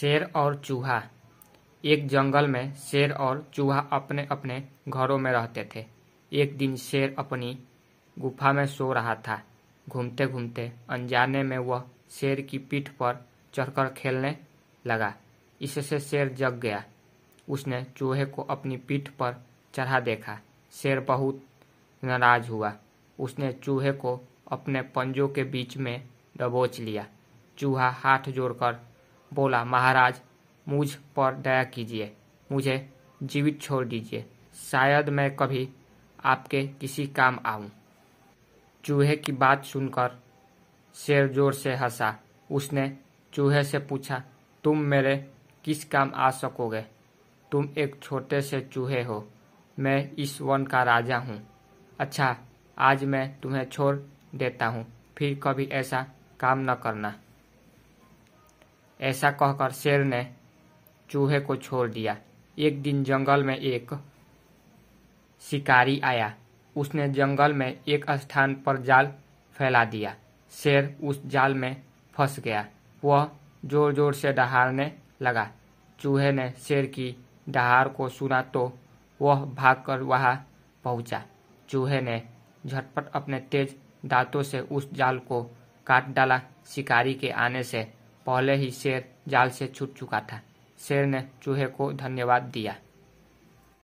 शेर और चूहा एक जंगल में शेर और चूहा अपने अपने घरों में रहते थे एक दिन शेर अपनी गुफा में सो रहा था घूमते घूमते अनजाने में वह शेर की पीठ पर चढ़कर खेलने लगा इससे शेर जग गया उसने चूहे को अपनी पीठ पर चढ़ा देखा शेर बहुत नाराज हुआ उसने चूहे को अपने पंजों के बीच में दबोच लिया चूहा हाथ जोड़कर बोला महाराज मुझ पर दया कीजिए मुझे जीवित छोड़ दीजिए शायद मैं कभी आपके किसी काम आऊं चूहे की बात सुनकर शेर जोर से हंसा उसने चूहे से पूछा तुम मेरे किस काम आ सकोगे तुम एक छोटे से चूहे हो मैं इस वन का राजा हूँ अच्छा आज मैं तुम्हें छोड़ देता हूँ फिर कभी ऐसा काम न करना ऐसा कहकर शेर ने चूहे को छोड़ दिया एक दिन जंगल में एक शिकारी आया उसने जंगल में एक स्थान पर जाल फैला दिया शेर उस जाल में फंस गया वह जोर जोर से दहाड़ने लगा चूहे ने शेर की दहाड़ को सुना तो वह भागकर वहां पहुंचा चूहे ने झटपट अपने तेज दांतों से उस जाल को काट डाला शिकारी के आने से पहले ही शेर जाल से छूट चुका था शेर ने चूहे को धन्यवाद दिया